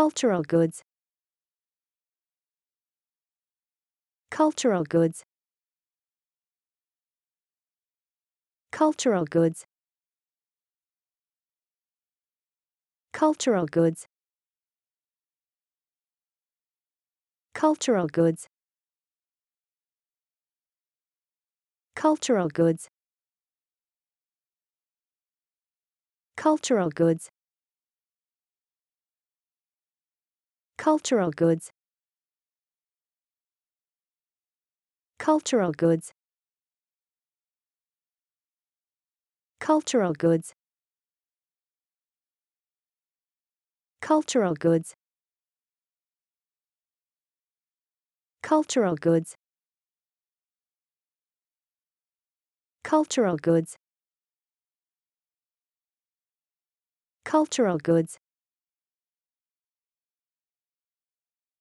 Cultural goods. Cultural goods. Cultural goods. Cultural goods. Cultural goods. Cultural goods. Cultural goods. Cultural goods. Cultural goods. Cultural goods. Cultural goods. Cultural goods. Cultural goods. Cultural goods.